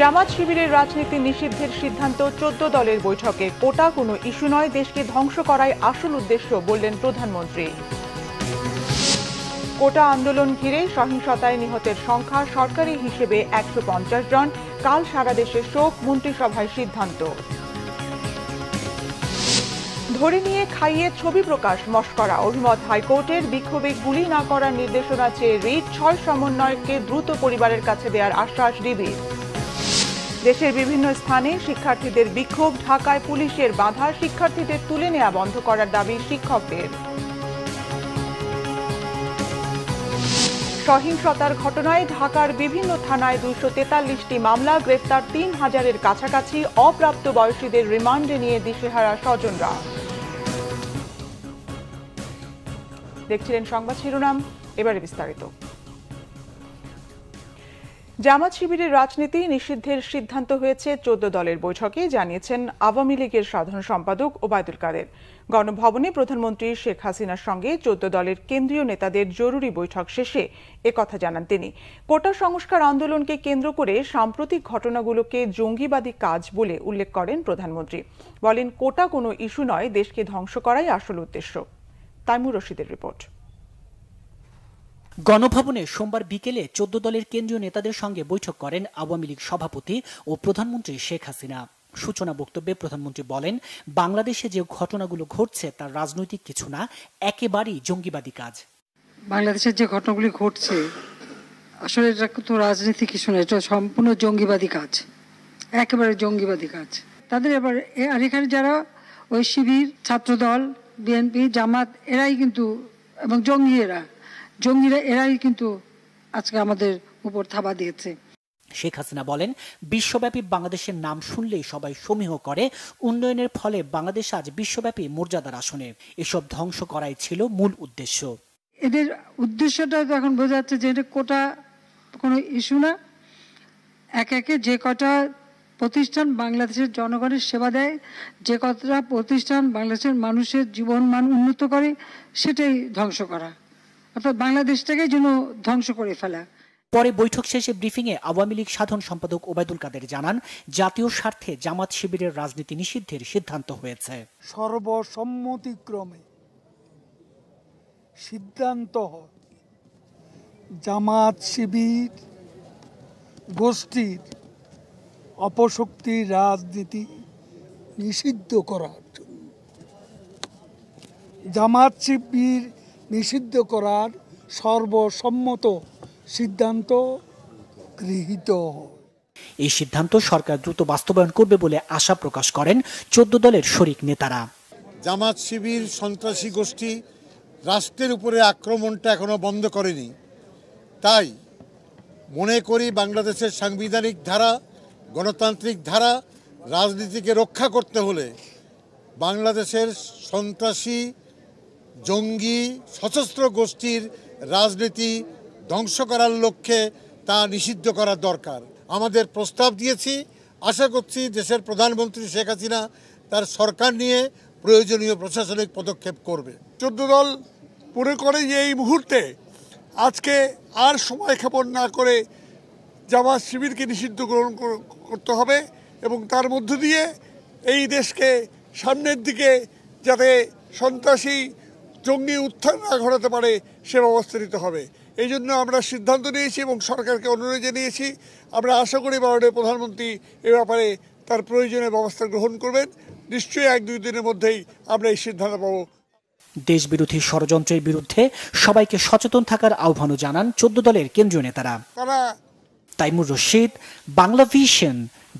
জামাত শিবিরের রাজনীতি নিষিদ্ধের সিদ্ধান্ত চোদ্দ দলের বৈঠকে কোটা কোনো ইস্যু নয় দেশকে ধ্বংস করাই আসল উদ্দেশ্য বললেন প্রধানমন্ত্রী কোটা আন্দোলন ঘিরে সহিংসতায় নিহতের সংখ্যা সরকারি হিসেবে একশো পঞ্চাশ জন কাল সারা দেশে শোক মন্ত্রিসভায় সিদ্ধান্ত ধরে নিয়ে খাইয়ে ছবি প্রকাশ মস্করা অভিমত হাইকোর্টের বিক্ষোভে গুলি না করার নির্দেশনা চেয়ে রিট ছয় সমন্বয়কে দ্রুত পরিবারের কাছে দেওয়ার আশ্বাস ডিবির দেশের বিভিন্ন স্থানে শিক্ষার্থীদের বিক্ষোভ ঢাকায় পুলিশের বাধা শিক্ষার্থীদের তুলে নেওয়া বন্ধ করার দাবি শিক্ষকদের সহিংসতার ঘটনায় ঢাকার বিভিন্ন থানায় দুইশো তেতাল্লিশটি মামলা গ্রেপ্তার তিন হাজারের কাছাকাছি অপ্রাপ্ত বয়সীদের রিমান্ডে নিয়ে দিশেহারা স্বজনরা দেখছিলেন সংবাদ শিরোনাম এবারে বিস্তারিত জামাত শিবিরের রাজনীতি নিষিদ্ধের সিদ্ধান্ত হয়েছে চোদ্দ দলের বৈঠকে জানিয়েছেন আওয়ামী লীগের সাধারণ সম্পাদক ওবায়দুল কাদের গণভবনে প্রধানমন্ত্রী শেখ হাসিনার সঙ্গে চোদ্দ দলের কেন্দ্রীয় নেতাদের জরুরি বৈঠক শেষে একথা জানান তিনি কোটা সংস্কার আন্দোলনকে কেন্দ্র করে সাম্প্রতিক ঘটনাগুলোকে জঙ্গিবাদী কাজ বলে উল্লেখ করেন প্রধানমন্ত্রী বলেন কোটা কোনো ইস্যু নয় দেশকে ধ্বংস করাই আসল উদ্দেশ্য তাইমুর রশিদের রিপোর্ট গণভবনে সোমবার বিকেলে চোদ্দ দলের কেন্দ্রীয় নেতাদের সঙ্গে বৈঠক করেন আওয়ামী লীগ সভাপতি ও প্রধানমন্ত্রী শেখ হাসিনা সূচনা বক্তব্যে প্রধানমন্ত্রী বলেন বাংলাদেশে যে ঘটনাগুলো ঘটছে তার রাজনৈতিক কিছু না একেবারেই জঙ্গিবাদী কাজ বাংলাদেশের যে ঘটনাগুলি ঘটছে আসলে এটা তো রাজনীতি কিছু না এটা সম্পূর্ণ জঙ্গিবাদী কাজ একেবারে জঙ্গিবাদী কাজ তাদের এবার আর এখানে যারা ওই শিবির ছাত্রদল বিএনপি জামাত এরাই কিন্তু এবং জঙ্গি এরা জঙ্গিরা এরাই কিন্তু আজকে আমাদের উপর থাবা দিয়েছে শেখ হাসিনা বলেন বিশ্বব্যাপী বাংলাদেশের নাম শুনলেই সবাই সমীহ করে উন্নয়নের ফলে বাংলাদেশ আজ বিশ্বব্যাপী মর্যাদার আসনে এসব ধ্বংস করাই ছিল মূল উদ্দেশ্য এদের উদ্দেশ্যটা এখন বোঝা যাচ্ছে যে এটা কোটা কোনো ইস্যু না এক একে যে কটা প্রতিষ্ঠান বাংলাদেশের জনগণের সেবা দেয় যে কটা প্রতিষ্ঠান বাংলাদেশের মানুষের জীবন মান উন্নত করে সেটাই ধ্বংস করা অর্থাৎ বাংলাদেশটাকে যেন ধ্বংস করে ফেলা পরে বৈঠক শেষে ব্রিফিংয়ে আওয়ামী লীগ সাধারণ সম্পাদক ওবায়দুল কাদের জানান জাতীয় স্বার্থে জামাত শিবিরের রাজনীতি নিষিদ্ধের সিদ্ধান্ত হয়েছে সর্বসম্মতিক্রমে সিদ্ধান্ত জামাত শিবির গোষ্ঠীর অপশক্তি রাজনীতি নিষিদ্ধ করার জন্য জামাত শিবির নিষিদ্ধ করার সর্বসম্মত সিদ্ধান্ত গৃহীত এই সিদ্ধান্ত সরকার দ্রুত বাস্তবায়ন করবে বলে আশা প্রকাশ করেন চোদ্দ দলের শরিক নেতারা জামাত শিবির সন্ত্রাসী গোষ্ঠী রাষ্ট্রের উপরে আক্রমণটা এখনো বন্ধ করেনি তাই মনে করি বাংলাদেশের সাংবিধানিক ধারা গণতান্ত্রিক ধারা রাজনীতিকে রক্ষা করতে হলে বাংলাদেশের সন্ত্রাসী জঙ্গি সশস্ত্র গোষ্ঠীর রাজনীতি ধ্বংস করার লক্ষ্যে তা নিষিদ্ধ করা দরকার আমাদের প্রস্তাব দিয়েছি আশা করছি দেশের প্রধানমন্ত্রী শেখ হাসিনা তার সরকার নিয়ে প্রয়োজনীয় প্রশাসনিক পদক্ষেপ করবে চোদ্দ দল মনে করে যে এই মুহূর্তে আজকে আর সময় ক্ষেপণ না করে জামাত শিবিরকে নিষিদ্ধ গ্রহণ করতে হবে এবং তার মধ্য দিয়ে এই দেশকে সামনের দিকে যাতে সন্ত্রাসী জঙ্গি উত্থান না ঘটাতে পারে সে ব্যবস্থা নিতে হবে এই জন্য আমরা সিদ্ধান্ত নিয়েছি এবং সরকারকে অনুরোধ জানিয়েছি আমরা আশা করি মাননীয় প্রধানমন্ত্রী এ ব্যাপারে তার প্রয়োজনীয় ব্যবস্থা গ্রহণ করবেন নিশ্চয়ই এক দুই দিনের মধ্যেই আমরা এই সিদ্ধান্ত পাবো দেশ বিরোধী ষড়যন্ত্রের বিরুদ্ধে সবাইকে সচেতন থাকার আহ্বানও জানান চোদ্দ দলের কেন্দ্রীয় নেতারা তাইমুর রশিদ বাংলা ভিশন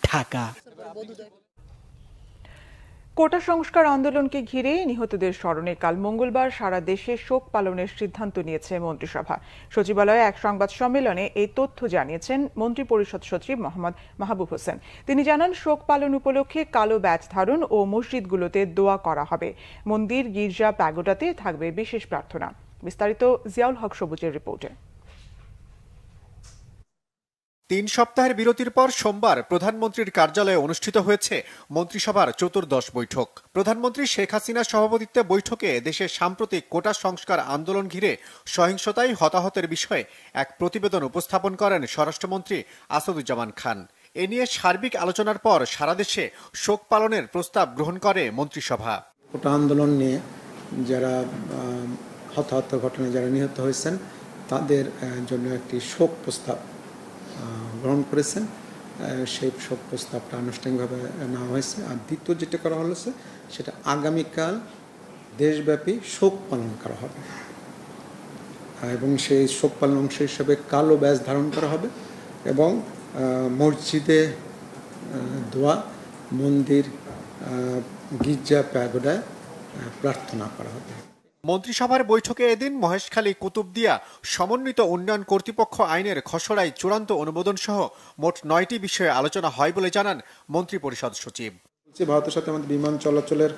ঢাকা কোটা সংস্কার আন্দোলনকে ঘিরে নিহতদের স্মরণে কাল মঙ্গলবার সারা দেশে শোক পালনের সিদ্ধান্ত নিয়েছে মন্ত্রিসভা সচিবালয়ে এক সংবাদ সম্মেলনে এই তথ্য জানিয়েছেন মন্ত্রী পরিষদ সচিব মোহাম্মদ মাহবুব হোসেন তিনি জানান শোক পালন উপলক্ষে কালো ব্যাচ ধারণ ও মসজিদগুলোতে দোয়া করা হবে মন্দির গির্জা প্যাগোডাতে থাকবে বিশেষ প্রার্থনা বিস্তারিত জিয়াউল হক সবুজের রিপোর্টে তিন সপ্তাহের বিরতির পর সোমবার প্রধানমন্ত্রীর কার্যালয়ে অনুষ্ঠিত হয়েছে মন্ত্রিসভার চতুর্দশ বৈঠক প্রধানমন্ত্রী শেখ হাসিনার সভাপতিত্বে বৈঠকে দেশের সাম্প্রতিক কোটা সংস্কার আন্দোলন ঘিরে সহিংসতায় হতাহতের বিষয়ে এক প্রতিবেদন উপস্থাপন করেন স্বরাষ্ট্রমন্ত্রী আসাদুজ্জামান খান এ নিয়ে সার্বিক আলোচনার পর সারা দেশে শোক পালনের প্রস্তাব গ্রহণ করে মন্ত্রিসভা কোটা আন্দোলন নিয়ে যারা হতাহত ঘটনায় যারা নিহত হয়েছেন তাদের জন্য একটি শোক প্রস্তাব গ্রহণ করেছেন সেই সব প্রস্তাবটা আনুষ্ঠানিকভাবে নেওয়া হয়েছে আর দ্বিতীয় যেটা করা হয়েছে সেটা আগামীকাল দেশব্যাপী শোক পালন করা হবে এবং সেই শোক পালন অংশ হিসেবে কালো ব্যাস ধারণ করা হবে এবং মসজিদে দোয়া মন্দির গির্জা প্যাগোডায় প্রার্থনা করা হবে মন্ত্রিসভার বৈঠকে এদিন মহেশখালী কুতুবদিয়া সমন্বিত উন্নয়ন কর্তৃপক্ষ আইনের খসড়ায় চূড়ান্ত অনুমোদন সহ মোট নয়টি বিষয়ে আলোচনা হয় বলে জানান মন্ত্রিপরিষদ সচিব ভারতের সাথে আমাদের বিমান চলাচলের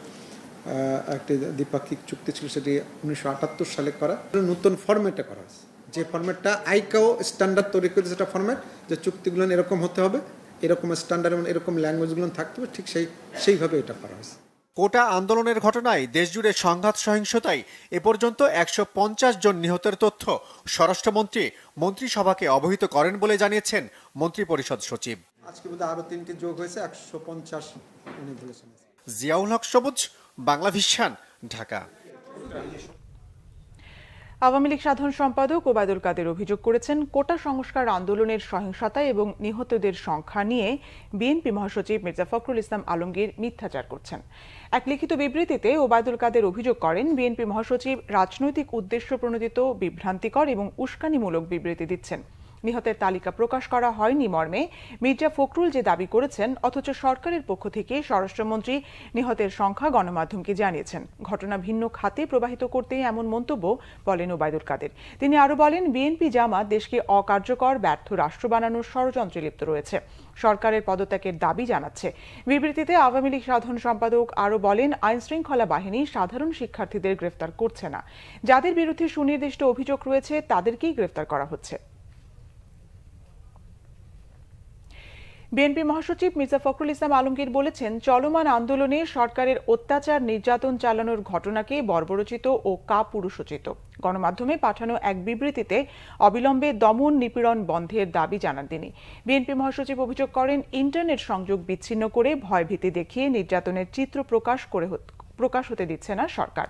একটি দ্বিপাক্ষিক চুক্তি ছিল সেটি উনিশশো সালে করা নতুন ফরম্যাটে করা হয়েছে যে ফরম্যাটটা আইকাও স্ট্যান্ডার্ড তৈরি করেছে সেটা ফরম্যাট যে চুক্তিগুলো এরকম হতে হবে এরকম স্ট্যান্ডার্ড এবং এরকম ল্যাঙ্গুয়েজগুলো থাকতে হবে ঠিক সেই সেইভাবে এটা করা হয়েছে কোটা আন্দোলনের ঘটনায় দেশজুড়ে সংঘাত সহিংসতায় এ পর্যন্ত একশো পঞ্চাশ জন নিহতের তথ্য স্বরাষ্ট্রমন্ত্রী মন্ত্রিসভাকে অবহিত করেন বলে জানিয়েছেন মন্ত্রিপরিষদ সচিব আজকে বোধহয় আরো তিনটি যোগ হয়েছে একশো পঞ্চাশ জিয়াউল হক সবুজ বাংলা ভিশান ঢাকা আওয়ামী লীগ সাধারণ সম্পাদক ওবায়দুল কাদের অভিযোগ করেছেন কোটা সংস্কার আন্দোলনের সহিংসতা এবং নিহতদের সংখ্যা নিয়ে বিএনপি মহাসচিব মির্জা ফখরুল ইসলাম আলমগীর মিথ্যাচার করছেন এক লিখিত বিবৃতিতে ওবায়দুল কাদের অভিযোগ করেন বিএনপি মহাসচিব রাজনৈতিক উদ্দেশ্য প্রণোদিত বিভ্রান্তিকর এবং উস্কানিমূলক বিবৃতি দিচ্ছেন নিহতের তালিকা প্রকাশ করা হয়নি মর্মে মির্জা ফখরুল যে দাবি করেছেন অথচ সরকারের পক্ষ থেকে স্বরাষ্ট্রমন্ত্রী নিহতের সংখ্যা গণমাধ্যমকে জানিয়েছেন ঘটনা ভিন্ন খাতে প্রবাহিত করতে এমন মন্তব্য বলেন ওবায়দুল কাদের তিনি আরও বলেন বিএনপি জামাত দেশকে অকার্যকর ব্যর্থ রাষ্ট্র বানানোর ষড়যন্ত্রে লিপ্ত রয়েছে সরকারের পদত্যাগের দাবি জানাচ্ছে বিবৃতিতে আওয়ামী লীগ সাধারণ সম্পাদক আরও বলেন আইনশৃঙ্খলা বাহিনী সাধারণ শিক্ষার্থীদের গ্রেফতার করছে না যাদের বিরুদ্ধে সুনির্দিষ্ট অভিযোগ রয়েছে তাদেরকেই গ্রেফতার করা হচ্ছে বিএনপি মহাসচিব মির্জা ফখরুল ইসলাম আলমগীর বলেছেন চলমান আন্দোলনে সরকারের অত্যাচার নির্যাতন চালানোর ঘটনাকে বর্বরচিত ও কাপুরুষোচিত গণমাধ্যমে পাঠানো এক বিবৃতিতে অবিলম্বে দমন নিপীড়ন বন্ধের দাবি জানান তিনি বিএনপি মহাসচিব অভিযোগ করেন ইন্টারনেট সংযোগ বিচ্ছিন্ন করে ভয়ভীতি দেখিয়ে নির্যাতনের চিত্র প্রকাশ করে প্রকাশ হতে দিচ্ছে না সরকার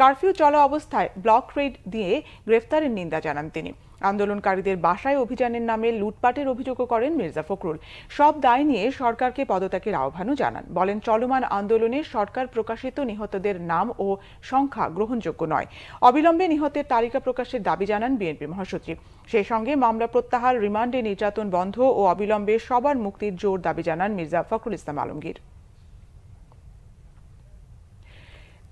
কারফিউ চলা অবস্থায় ব্লক রেড দিয়ে গ্রেফতারের নিন্দা জানান তিনি আন্দোলনকারীদের বাসায় অভিযানের নামে লুটপাটের অভিযোগও করেন মির্জা ফখরুল সব দায় নিয়ে সরকারকে পদত্যাগের আহ্বানও জানান বলেন চলমান আন্দোলনে সরকার প্রকাশিত নিহতদের নাম ও সংখ্যা গ্রহণযোগ্য নয় অবিলম্বে নিহতের তালিকা প্রকাশের দাবি জানান বিএনপি মহাসচিব সেই সঙ্গে মামলা প্রত্যাহার রিমান্ডে নির্যাতন বন্ধ ও অবিলম্বে সবার মুক্তির জোর দাবি জানান মির্জা ফখরুল ইসলাম আলমগীর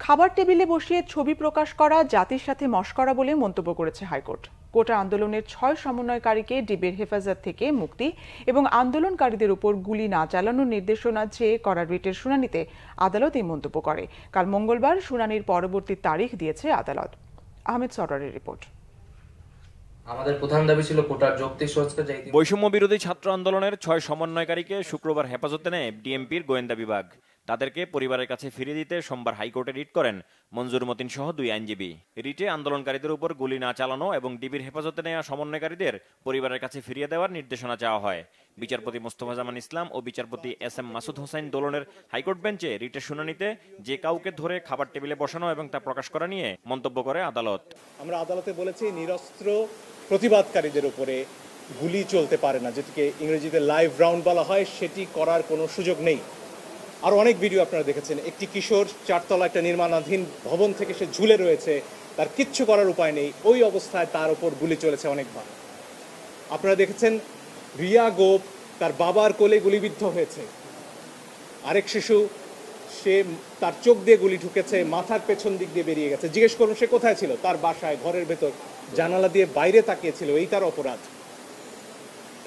খাবার টেবিলে বসিয়ে ছবি প্রকাশ করা জাতির সাথে মস্করা বলে মন্তব্য করেছে হাইকোর্ট কোটা আন্দোলনের ছয় সমন্বয়কারীকে ডিবের হেফাজত থেকে মুক্তি এবং আন্দোলনকারীদের উপর গুলি না চালানোর নির্দেশনা চেয়ে করা রিটের শুনানিতে আদালত এই মন্তব্য করে কাল মঙ্গলবার শুনানির পরবর্তী তারিখ দিয়েছে আদালত আহমেদ সররের রিপোর্ট আমাদের প্রধান দাবি ছিল কোটার যৌক্তিক সংস্কার বৈষম্য বিরোধী ছাত্র আন্দোলনের ছয় সমন্বয়কারীকে শুক্রবার হেফাজতে নেয় ডিএমপির গোয়েন্দা বিভাগ তাদেরকে পরিবারের কাছে ফিরিয়ে দিতে সোমবার হাইকোর্টে রিট করেন মঞ্জুর মতিন সহ দুই আইনজীবী রিটে আন্দোলনকারীদের উপর গুলি না চালানো এবং ডিবির হেফাজতে নেওয়া সমন্বয়কারীদের পরিবারের কাছে ফিরিয়ে দেওয়ার নির্দেশনা চাওয়া হয় বিচারপতি মোস্তফা জামান ইসলাম ও বিচারপতি এস এম মাসুদ হোসাইন দোলনের হাইকোর্ট বেঞ্চে রিটের শুনানিতে যে কাউকে ধরে খাবার টেবিলে বসানো এবং তা প্রকাশ করা নিয়ে মন্তব্য করে আদালত আমরা আদালতে বলেছি নিরস্ত্র প্রতিবাদকারীদের উপরে গুলি চলতে পারে না যেটিকে ইংরেজিতে লাইভ রাউন্ড বলা হয় সেটি করার কোনো সুযোগ নেই আর অনেক ভিডিও আপনারা দেখেছেন একটি কিশোর চারতলা একটা নির্মাণাধীন ভবন থেকে সে ঝুলে রয়েছে তার কিচ্ছু করার উপায় নেই ওই অবস্থায় তার ওপর গুলি চলেছে অনেকবার আপনারা দেখেছেন রিয়া গোপ তার বাবার কোলে গুলিবিদ্ধ হয়েছে আরেক শিশু সে তার চোখ দিয়ে গুলি ঢুকেছে মাথার পেছন দিক দিয়ে বেরিয়ে গেছে জিজ্ঞেস করুন সে কোথায় ছিল তার বাসায় ঘরের ভেতর জানালা দিয়ে বাইরে তাকিয়েছিল এই তার অপরাধ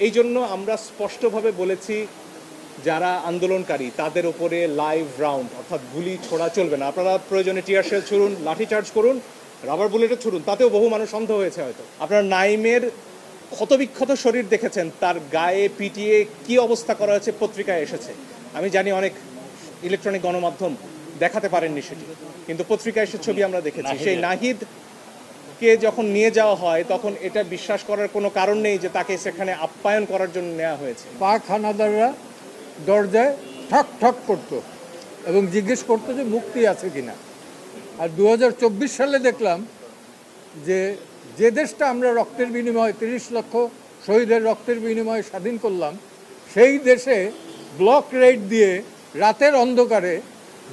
এই জন্য আমরা স্পষ্টভাবে বলেছি যারা আন্দোলনকারী তাদের উপরে লাইভ রাউন্ড অর্থাৎ গুলি ছোড়া চলবে না আপনারা প্রয়োজনে টিয়ার শেল ছুড়ুন লাঠি চার্জ করুন রাবার বুলেটও ছুড়ুন তাতেও বহু মানুষ সন্দেহ হয়েছে হয়তো আপনারা নাইমের ক্ষতবিক্ষত শরীর দেখেছেন তার গায়ে পিটিয়ে কি অবস্থা করা হয়েছে পত্রিকায় এসেছে আমি জানি অনেক ইলেকট্রনিক গণমাধ্যম দেখাতে পারেননি সেটি কিন্তু পত্রিকায় এসে ছবি আমরা দেখেছি সেই নাহিদ কে যখন নিয়ে যাওয়া হয় তখন এটা বিশ্বাস করার কোনো কারণ নেই যে তাকে সেখানে আপ্যায়ন করার জন্য নেওয়া হয়েছে পাক হানাদাররা দরজায় ঠক ঠক করতো এবং জিজ্ঞেস করতো যে মুক্তি আছে কিনা আর দু সালে দেখলাম যে যে দেশটা আমরা রক্তের বিনিময়ে তিরিশ লক্ষ শহীদের রক্তের বিনিময়ে স্বাধীন করলাম সেই দেশে ব্লক রেড দিয়ে রাতের অন্ধকারে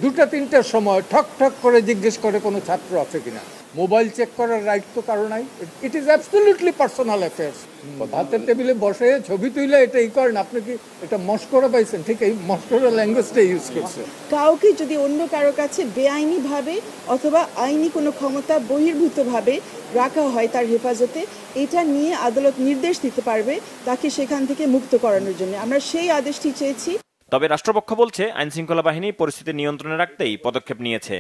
দুটা তিনটার সময় ঠক ঠক করে জিজ্ঞেস করে কোনো ছাত্র আছে কিনা মোবাইল চেক করার রাইট তো কারো নাই it is absolutely personal affairs ভাতের টেবিলে বসে ছবি তুলে এটা ই করেন আপনি কি এটা মস্করা পাইছেন ঠিক এই মস্করা ল্যাঙ্গুয়েজটা ইউজ করছে কাউকে যদি অন্য কারো কাছে বেআইনিভাবে অথবা আইনি কোনো ক্ষমতা বহির্ভূতভাবে রাখা হয় তার হেফাজতে এটা নিয়ে আদালত নির্দেশ দিতে পারবে তাকে সেখান থেকে মুক্ত করানোর জন্য আমরা সেই আদেশটি চেয়েছি তবে রাষ্ট্রপক্ষ বলছে আইনশৃঙ্খলা বাহিনী পরিস্থিতি নিয়ন্ত্রণে রাখতেই পদক্ষেপ নিয়েছে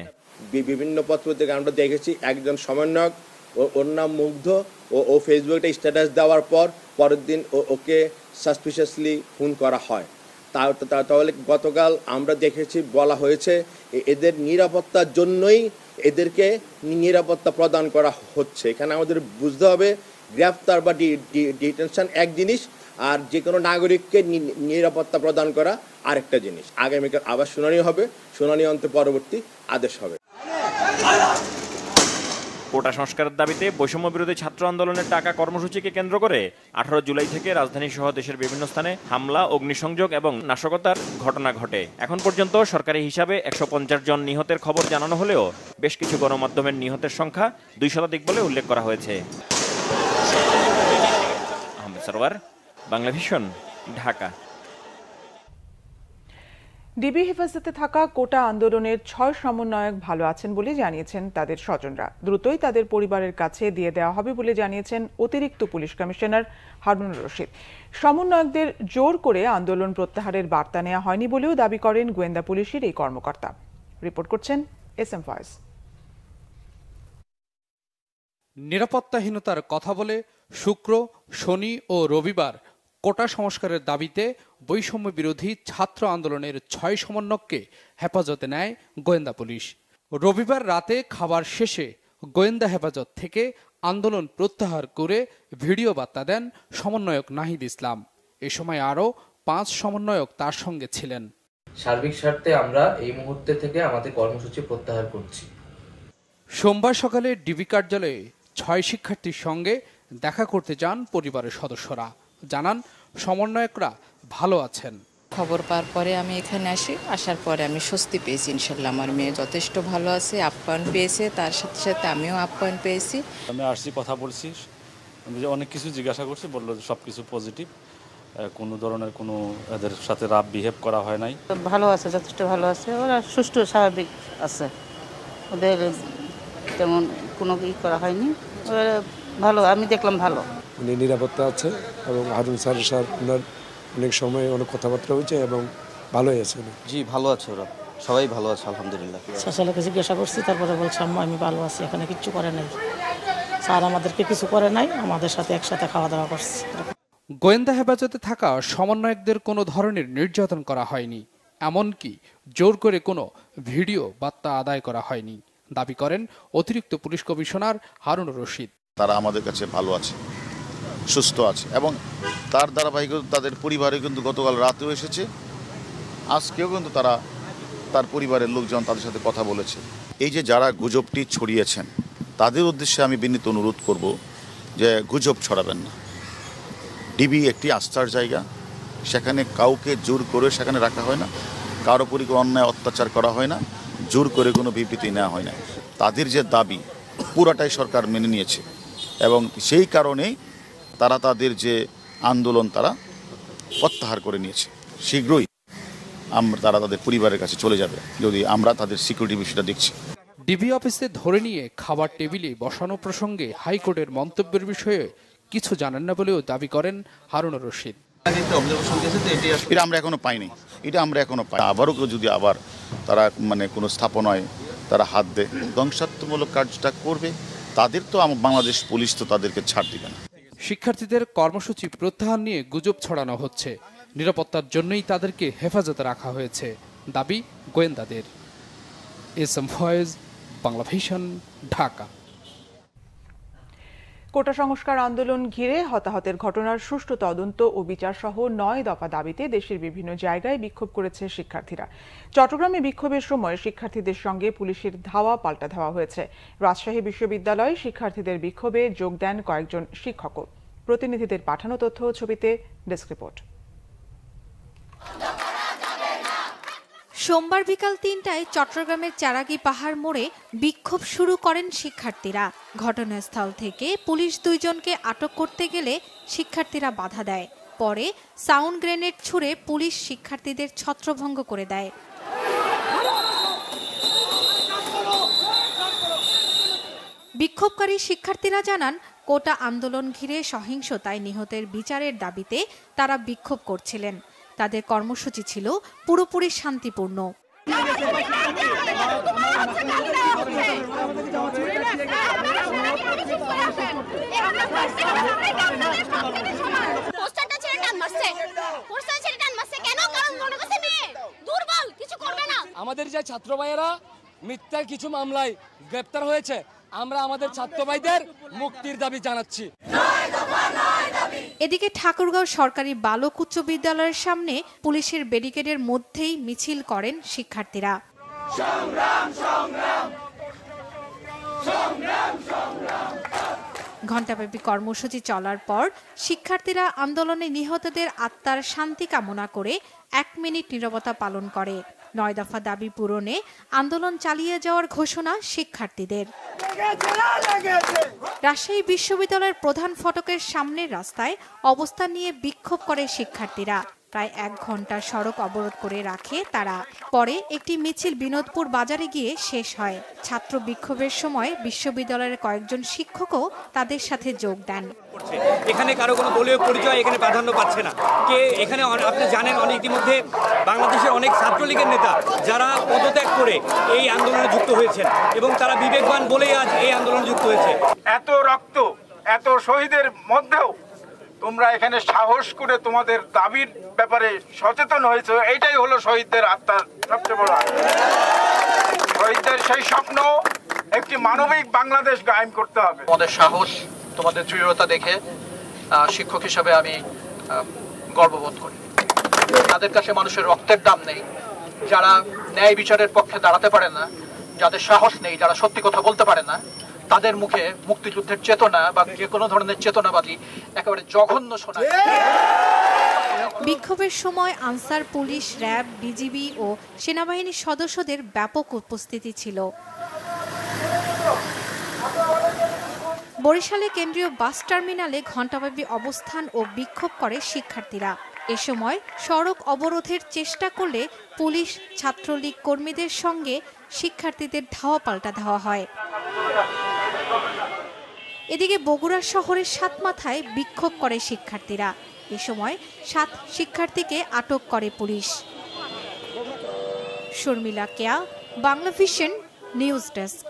বিভিন্ন থেকে আমরা দেখেছি একজন সমন্বয়ক ও ওর নাম মুগ্ধ ও ও ফেসবুকটা স্ট্যাটাস দেওয়ার পর পরের দিন ও ওকে সাসপিশিয়াসলি খুন করা হয় তাহলে গতকাল আমরা দেখেছি বলা হয়েছে এদের নিরাপত্তার জন্যই এদেরকে নিরাপত্তা প্রদান করা হচ্ছে এখানে আমাদের বুঝতে হবে গ্রেফতার বা ডিটেনশন এক জিনিস আর যে কোনো নাগরিককে নিরাপত্তা প্রদান করা আরেকটা জিনিস আগামীকাল আবার শুনানি হবে শুনানি অন্তে পরবর্তী আদেশ হবে কোটা সংস্কারের দাবিতে বৈষম্য বিরোধী ছাত্র আন্দোলনের টাকা কর্মসূচিকে কেন্দ্র করে আঠারো জুলাই থেকে রাজধানী সহ দেশের বিভিন্ন স্থানে হামলা অগ্নিসংযোগ এবং নাশকতার ঘটনা ঘটে এখন পর্যন্ত সরকারি হিসাবে একশো জন নিহতের খবর জানানো হলেও বেশ কিছু গণমাধ্যমের নিহতের সংখ্যা দুই শতাধিক বলে উল্লেখ করা হয়েছে আহমেদ সরওয়ার বাংলাভিশন ঢাকা ডিবি হেফাজতে থাকা কোটা আন্দোলনের ছয় সমন্বয়ক ভালো আছেন বলে জানিয়েছেন তাদের স্বজনরা দ্রুতই তাদের পরিবারের কাছে দিয়ে দেওয়া হবে বলে জানিয়েছেন অতিরিক্ত পুলিশ কমিশনার হারুন রশিদ সমন্বয়কদের জোর করে আন্দোলন প্রত্যাহারের বার্তা নেওয়া হয়নি বলেও দাবি করেন গোয়েন্দা পুলিশের এই কর্মকর্তা রিপোর্ট করছেন এস এম ফয়েজ নিরাপত্তাহীনতার কথা বলে শুক্র শনি ও রবিবার কোটা সংস্কারের দাবিতে বৈষম্য বিরোধী ছাত্র আন্দোলনের ছয় সমন্বয়ককে হেফাজতে নেয় গোয়েন্দা পুলিশ রবিবার রাতে খাবার শেষে গোয়েন্দা হেফাজত থেকে আন্দোলন প্রত্যাহার করে ভিডিও বার্তা দেন সমন্বয়ক নাহিদ ইসলাম এ সময় আরও পাঁচ সমন্বয়ক তার সঙ্গে ছিলেন সার্বিক স্বার্থে আমরা এই মুহূর্তে থেকে আমাদের কর্মসূচি প্রত্যাহার করছি সোমবার সকালে ডিবি কার্যালয়ে ছয় শিক্ষার্থীর সঙ্গে দেখা করতে যান পরিবারের সদস্যরা জানান সমন্বয়করা ভালো আছেন খবর পাওয়ার পরে আমি এখানে আসি আসার পরে আমি স্বস্তি পেয়েছি ইনশাল্লাহ আমার মেয়ে যথেষ্ট ভালো আছে আপ্যায়ন পেয়েছে তার সাথে সাথে আমিও আপ্যায়ন পেয়েছি আমি আসছি কথা বলছি আমি অনেক কিছু জিজ্ঞাসা করছি বললো যে সব কিছু পজিটিভ কোনো ধরনের কোনো এদের সাথে রাব বিহেভ করা হয় নাই ভালো আছে যথেষ্ট ভালো আছে ওরা সুষ্ঠু স্বাভাবিক আছে ওদের তেমন কোনো ই করা হয়নি ওরা ভালো আমি দেখলাম ভালো উনি নিরাপত্তা আছে এবং হারুন স্যার স্যার অনেক সময় অনেক কথাবার্তা হয়েছে এবং ভালোই আছে জি ভালো আছে ওরা সবাই ভালো আছে আলহামদুলিল্লাহ স্যার জিজ্ঞাসা করছি তারপরে বলছে আম্মা আমি ভালো আছি এখানে কিচ্ছু করে নাই স্যার আমাদেরকে কিছু করে নাই আমাদের সাথে একসাথে খাওয়া দাওয়া করছে গোয়েন্দা হেফাজতে থাকা সমন্বয়কদের কোনো ধরনের নির্যাতন করা হয়নি এমনকি জোর করে কোনো ভিডিও বার্তা আদায় করা হয়নি দাবি করেন অতিরিক্ত পুলিশ কমিশনার হারুন রশিদ তারা আমাদের কাছে ভালো আছে সুস্থ আছে এবং তার ধারাবাহিক তাদের পরিবারে কিন্তু গতকাল রাতেও এসেছে আজকেও কিন্তু তারা তার পরিবারের লোকজন তাদের সাথে কথা বলেছে এই যে যারা গুজবটি ছড়িয়েছেন তাদের উদ্দেশ্যে আমি বিনীত অনুরোধ করব যে গুজব ছড়াবেন না ডিবি একটি আস্থার জায়গা সেখানে কাউকে জোর করে সেখানে রাখা হয় না কারো উপরই কোনো অন্যায় অত্যাচার করা হয় না জোর করে কোনো বিবৃতি নেওয়া হয় না তাদের যে দাবি পুরাটাই সরকার মেনে নিয়েছে এবং সেই কারণেই তারা তাদের যে আন্দোলন তারা প্রত্যাহার করে নিয়েছে শীঘ্রই আমরা তারা তাদের পরিবারের কাছে চলে যাবে যদি আমরা তাদের সিকিউরিটি বিষয়টা দেখছি ডিবি অফিসে ধরে নিয়ে খাবার টেবিলে বসানো প্রসঙ্গে হাইকোর্টের মন্তব্যের বিষয়ে কিছু জানেন না বলেও দাবি করেন হারুনুর রশিদ এটা আমরা এখনো পাইনি এটা আমরা এখনো পাই আবারও কেউ যদি আবার তারা মানে কোনো স্থাপনায় তারা হাত দেয় ধ্বংসাত্মমূলক কাজটা করবে তাদের তো বাংলাদেশ পুলিশ তো তাদেরকে ছাড় দিবে না শিক্ষার্থীদের কর্মসূচি প্রত্যাহার নিয়ে গুজব ছড়ানো হচ্ছে নিরাপত্তার জন্যই তাদেরকে হেফাজতে রাখা হয়েছে দাবি গোয়েন্দাদের S M Faiz Bangla vision Dhaka quota সংস্কার আন্দোলন ঘিরে হতাহতের ঘটনার সুষ্ঠু তদন্ত ও বিচার সহ নয় দফা দাবিতে দেশের বিভিন্ন জায়গায় বিক্ষোভ করেছে শিক্ষার্থীরা চট্টগ্রামে বিক্ষোভের সময় শিক্ষার্থীদের সঙ্গে পুলিশের ধাওয়া পাল্টা ধাওয়া হয়েছে রাজশাহী বিশ্ববিদ্যালয়ে শিক্ষার্থীদের বিক্ষোভে যোগ দেন কয়েকজন শিক্ষকও প্রতিনিধিদের পাঠানো তথ্য ছবিতে ডেস্ক রিপোর্ট সোমবার বিকাল তিনটায় চট্টগ্রামের চারাগি পাহাড় মোড়ে বিক্ষোভ শুরু করেন শিক্ষার্থীরা ঘটনাস্থল থেকে পুলিশ দুইজনকে আটক করতে গেলে শিক্ষার্থীরা বাধা দেয় পরে সাউন্ড গ্রেনেড ছুড়ে পুলিশ শিক্ষার্থীদের ছত্রভঙ্গ করে দেয় বিক্ষোভকারী শিক্ষার্থীরা জানান কোটা আন্দোলন ঘিরে সহিংসতায় নিহতের বিচারের দাবিতে তারা বিক্ষোভ করছিলেন তাদের কর্মসূচি ছিল পুরোপুরি শান্তিপূর্ণ আমাদের যে ছাত্র ভাইয়েরা মিথ্যার কিছু মামলায় গ্রেপ্তার হয়েছে আমরা আমাদের ছাত্র ভাইদের মুক্তির দাবি জানাচ্ছি এদিকে ঠাকুরগাঁও সরকারি বালক উচ্চ বিদ্যালয়ের সামনে পুলিশের ব্যারিকেডের মধ্যেই মিছিল করেন শিক্ষার্থীরা ঘণ্টাব্যাপী কর্মসূচি চলার পর শিক্ষার্থীরা আন্দোলনে নিহতদের আত্মার শান্তি কামনা করে এক মিনিট নীরবতা পালন করে নয় দফা দাবি পূরণে আন্দোলন চালিয়ে যাওয়ার ঘোষণা শিক্ষার্থীদের রাজশাহী বিশ্ববিদ্যালয়ের প্রধান ফটকের সামনের রাস্তায় অবস্থান নিয়ে বিক্ষোভ করে শিক্ষার্থীরা প্রায় এক ঘন্টা সড়ক অবরোধ করে রাখে তারা পরে একটি মিছিল বিনোদপুর বাজারে গিয়ে শেষ হয় ছাত্র বিক্ষোভের সময় বিশ্ববিদ্যালয়ের কয়েকজন শিক্ষকও তাদের সাথে যোগ দেন এখানে কারো কোনো দলীয় পরিচয় এখানে প্রাধান্য পাচ্ছে না কে এখানে আপনি জানেন অনেক ইতিমধ্যে বাংলাদেশের অনেক ছাত্রলীগের নেতা যারা পদত্যাগ করে এই আন্দোলনে যুক্ত হয়েছেন এবং তারা বিবেকবান বলেই আজ এই আন্দোলনে যুক্ত হয়েছে এত রক্ত এত শহীদের মধ্যেও তোমরা এখানে সাহস করে তোমাদের দাবির ব্যাপারে সচেতন হয়েছ এটাই হলো শহীদদের আত্মার সবচেয়ে বড় শহীদদের সেই স্বপ্ন একটি মানবিক বাংলাদেশ গায়েম করতে হবে তোমাদের সাহস তোমাদের দৃঢ়তা দেখে শিক্ষক হিসাবে আমি গর্ববোধ করি তাদের কাছে মানুষের রক্তের দাম নেই যারা ন্যায় বিচারের পক্ষে দাঁড়াতে পারে না যাদের সাহস নেই যারা সত্যি কথা বলতে পারে না তাদের মুখে মুক্তিযুদ্ধের চেতনা বা যে কোনো ধরনের চেতনাবাদী একেবারে জঘন্য শোনা বিক্ষোভের সময় আনসার পুলিশ র্যাব বিজিবি ও সেনাবাহিনীর সদস্যদের ব্যাপক উপস্থিতি ছিল বরিশালে কেন্দ্রীয় বাস টার্মিনালে ঘণ্টাব্যাপী অবস্থান ও বিক্ষোভ করে শিক্ষার্থীরা এ সময় সড়ক অবরোধের চেষ্টা করলে পুলিশ ছাত্রলীগ কর্মীদের সঙ্গে শিক্ষার্থীদের ধাওয়া পাল্টা ধাওয়া হয় এদিকে বগুড়া শহরের সাত মাথায় বিক্ষোভ করে শিক্ষার্থীরা এ সময় সাত শিক্ষার্থীকে আটক করে police Sharmila Keya Bangla vision news desk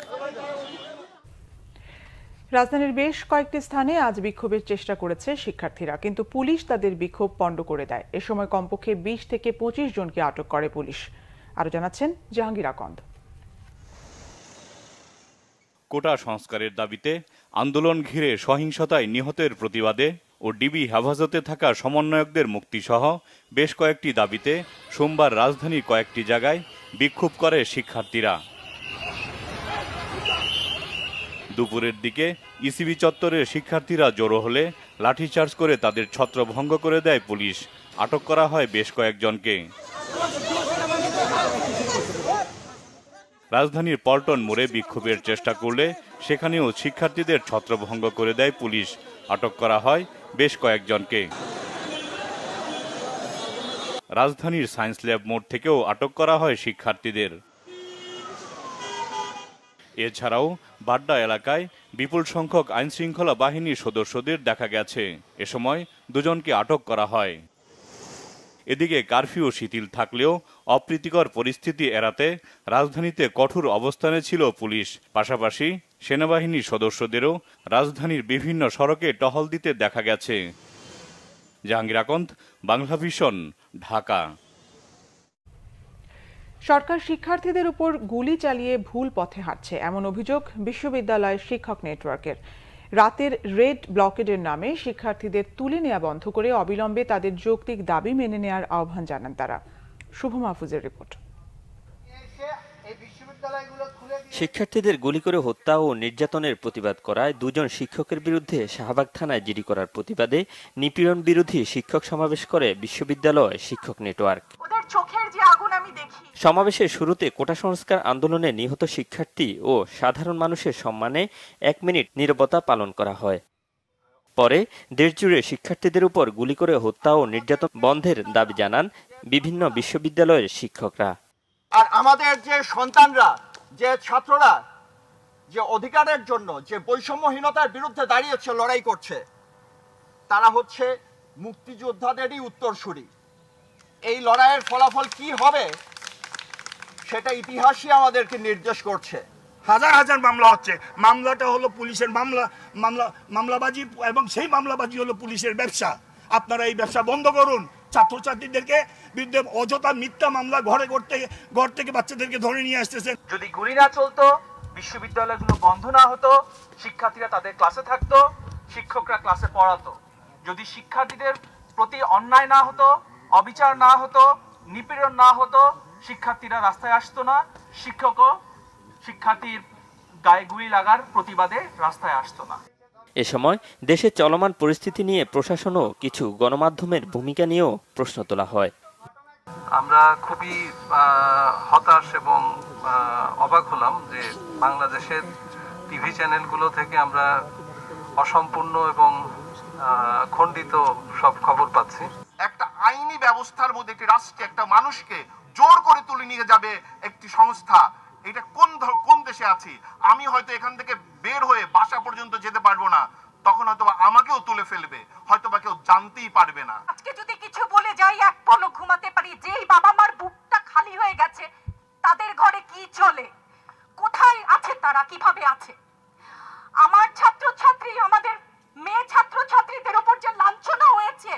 রাজধানীর বেশ কয়েকটি স্থানে আজ বিক্ষোভের চেষ্টা করেছে শিক্ষার্থীরা কিন্তু পুলিশ তাদের বিক্ষোভ পণ্ড করে দেয় এ সময় কমপক্ষে বিশ থেকে পঁচিশ জনকে আটক করে পুলিশ আরও জানাচ্ছেন জাহাঙ্গীর আকন্দ কোটা সংস্কারের দাবিতে আন্দোলন ঘিরে সহিংসতায় নিহতের প্রতিবাদে ও ডিবি হেফাজতে থাকা সমন্বয়কদের মুক্তিসহ বেশ কয়েকটি দাবিতে সোমবার রাজধানীর কয়েকটি জায়গায় বিক্ষোভ করে শিক্ষার্থীরা দুপুরের দিকে ইসিবি চত্বরে শিক্ষার্থীরা জড়ো হলে লাঠিচার্জ করে তাদের ছত্রভঙ্গ করে দেয় পুলিশ আটক করা হয় বেশ কয়েকজনকে রাজধানীর পল্টন মোড়ে বিক্ষোভের চেষ্টা করলে সেখানেও শিক্ষার্থীদের ছত্রভঙ্গ করে দেয় পুলিশ আটক করা হয় বেশ কয়েকজনকে রাজধানীর সায়েন্স ল্যাব মোড় থেকেও আটক করা হয় শিক্ষার্থীদের এছাড়াও বাড্ডা এলাকায় বিপুল সংখ্যক আইনশৃঙ্খলা বাহিনীর সদস্যদের দেখা গেছে এ সময় দুজনকে আটক করা হয় এদিকে কারফিউ শিথিল থাকলেও অপ্রীতিকর পরিস্থিতি এড়াতে রাজধানীতে কঠোর অবস্থানে ছিল পুলিশ পাশাপাশি সেনাবাহিনীর সদস্যদেরও রাজধানীর বিভিন্ন সড়কে টহল দিতে দেখা গেছে জাহাঙ্গীর আকন্দ বাংলা ভিশন ঢাকা সরকার শিক্ষার্থীদের উপর গুলি চালিয়ে ভুল পথে হাঁটছে এমন অভিযোগ বিশ্ববিদ্যালয় শিক্ষক নেটওয়ার্কের রাতের রেড ব্লকেডের নামে শিক্ষার্থীদের তুলে নেওয়া বন্ধ করে অবিলম্বে তাদের যৌক্তিক দাবি মেনে নেয়ার আহ্বান জানান তারা শুভ মাহফুজের রিপোর্ট বিশ্ববিদ্যালয়গুলো শিক্ষার্থীদের গুলি করে হত্যা ও নির্যাতনের প্রতিবাদ করায় দুজন শিক্ষকের বিরুদ্ধে শাহবাগ থানায় জিডি করার প্রতিবাদে নিপীড়ন বিরোধী শিক্ষক সমাবেশ করে বিশ্ববিদ্যালয় শিক্ষক নেটওয়ার্ক সমাবেশের শুরুতে কোটা সংস্কার আন্দোলনে নিহত শিক্ষার্থী ও সাধারণ মানুষের সম্মানে এক মিনিট নিরবতা পালন করা হয় পরে দেশজুড়ে শিক্ষার্থীদের উপর গুলি করে হত্যা ও নির্যাতন বন্ধের দাবি জানান বিভিন্ন বিশ্ববিদ্যালয়ের শিক্ষকরা আর আমাদের যে সন্তানরা যে ছাত্ররা যে অধিকারের জন্য যে বৈষম্যহীনতার বিরুদ্ধে দাঁড়িয়েছে লড়াই করছে তারা হচ্ছে মুক্তিযোদ্ধাদেরই উত্তরসূরি এই লড়াইয়ের ফলাফল কি হবে সেটা ইতিহাসই আমাদেরকে নির্দেশ করছে হাজার হাজার মামলা হচ্ছে মামলাটা হলো পুলিশের মামলা মামলা মামলাবাজি এবং সেই মামলাবাজি হলো পুলিশের ব্যবসা আপনারা এই ব্যবসা বন্ধ করুন ছাত্রছাত্রীদেরকে বিরুদ্ধে অযথা মিথ্যা মামলা ঘরে ঘর থেকে ঘর থেকে বাচ্চাদেরকে ধরে নিয়ে আসতেছে যদি গুলি না চলতো বিশ্ববিদ্যালয়গুলো বন্ধ না হতো শিক্ষার্থীরা তাদের ক্লাসে থাকতো শিক্ষকরা ক্লাসে পড়াতো যদি শিক্ষার্থীদের প্রতি অন্যায় না হতো অবিচার না হতো নিপীড়ন না হতো শিক্ষার্থীরা রাস্তায় আসতো না শিক্ষকও শিক্ষার্থীর গায়ে গুলি লাগার প্রতিবাদে রাস্তায় আসতো না এ সময় দেশে চলমান পরিস্থিতি নিয়ে প্রশাসন ও কিছু গণমাধ্যমের ভূমিকা নিয়েও প্রশ্ন তোলা হয় আমরা খুবই হতাশ এবং অবাক হলাম যে বাংলাদেশের টিভি চ্যানেলগুলো থেকে আমরা অসম্পূর্ণ এবং খণ্ডিত সব খবর পাচ্ছি একটা আইনি ব্যবস্থার মধ্যে একটি রাষ্ট্রকে একটা মানুষকে জোর করে তুলে নিয়ে যাবে একটি সংস্থা এটা কোন কোন দেশে আছি আমি হয়তো এখান থেকে বের হয়ে বাসা পর্যন্ত যেতে পারবো না তখন হয়তো আমাকেও তুলে ফেলবে হয়তো বা কেউ জানতেই পারবে না আজকে যদি কিছু বলে যাই এক পলক ঘুমাতে পারি যেই বাবা মার বুকটা খালি হয়ে গেছে তাদের ঘরে কি চলে কোথায় আছে তারা কিভাবে আছে আমার ছাত্র ছাত্রী আমাদের মেয়ে ছাত্র ছাত্রীদের উপর যে লাঞ্ছনা হয়েছে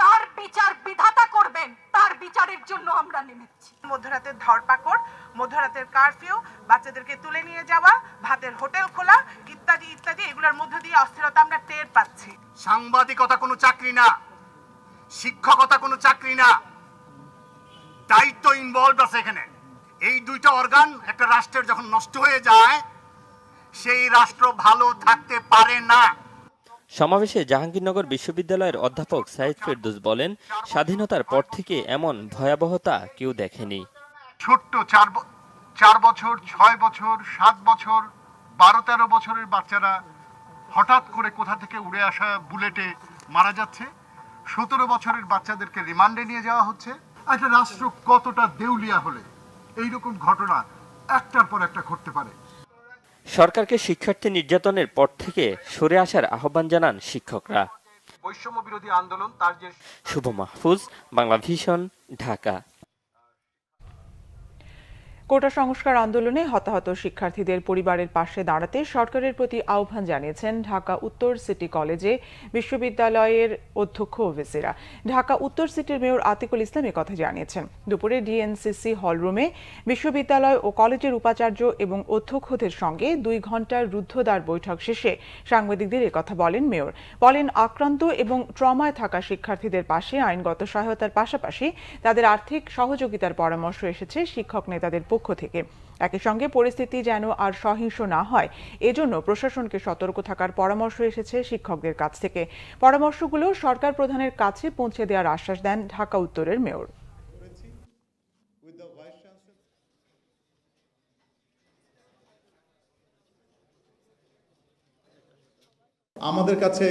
তার বিচার বিধাতা করবেন তার বিচারের জন্য আমরা নেমেছি মধ্যরাতের ধরপাকড় মধ্যরাতের কারফিউ বাচ্চাদেরকে তুলে নিয়ে যাওয়া ভাতের হোটেল খোলা ইত্যাদি ইত্যাদি এগুলোর মধ্য দিয়ে অস্থিরতা আমরা টের পাচ্ছি সাংবাদিকতা কোনো চাকরি না শিক্ষকতা কোনো চাকরি না দায়িত্ব ইনভলভ আছে এখানে এই দুইটা অর্গান একটা রাষ্ট্রের যখন নষ্ট হয়ে যায় সেই রাষ্ট্র ভালো থাকতে পারে না সমাবেশে জাহাঙ্গীরনগর বিশ্ববিদ্যালয়ের অধ্যাপক সাইদ ফেরদুস বলেন স্বাধীনতার পর থেকে এমন ভয়াবহতা কেউ দেখেনি ছোট্ট চার চার বছর ছয় বছর সাত বছর বারো তেরো বছরের বাচ্চারা হঠাৎ করে কোথা থেকে উড়ে আসা বুলেটে মারা যাচ্ছে সতেরো বছরের বাচ্চাদেরকে রিমান্ডে নিয়ে যাওয়া হচ্ছে একটা রাষ্ট্র কতটা দেউলিয়া হলে এইরকম ঘটনা একটার পর একটা ঘটতে পারে সরকারকে শিক্ষার্থী নির্যাতনের পর থেকে সরে আসার আহ্বান জানান শিক্ষকরা বৈষম্য বিরোধী আন্দোলন তার যে শুভ মাহফুজ বাংলা ভিশন ঢাকা কোটা সংস্কার আন্দোলনে হতাহত শিক্ষার্থীদের পরিবারের পাশে দাঁড়াতে সরকারের প্রতি আহ্বান জানিয়েছেন ঢাকা উত্তর সিটি কলেজে বিশ্ববিদ্যালয়ের অধ্যক্ষ ওভেসিরা ঢাকা উত্তর সিটির মেয়র আতিকুল ইসলাম কথা জানিয়েছেন দুপুরে ডিএনসিসি হলরুমে বিশ্ববিদ্যালয় ও কলেজের উপাচার্য এবং অধ্যক্ষদের সঙ্গে দুই ঘন্টার রুদ্ধদ্বার বৈঠক শেষে সাংবাদিকদের কথা বলেন মেয়র বলেন আক্রান্ত এবং ট্রমায় থাকা শিক্ষার্থীদের পাশে আইনগত সহায়তার পাশাপাশি তাদের আর্থিক সহযোগিতার পরামর্শ এসেছে শিক্ষক নেতাদের পক্ষ থেকে একই সঙ্গে পরিস্থিতি যেন আর সহিংস না হয় এজন্য প্রশাসনকে সতর্ক থাকার পরামর্শ এসেছে শিক্ষকদের কাছ থেকে পরামর্শগুলো সরকার প্রধানের কাছে পৌঁছে দেওয়ার আশ্বাস দেন ঢাকা উত্তরের মেয়র আমাদের কাছে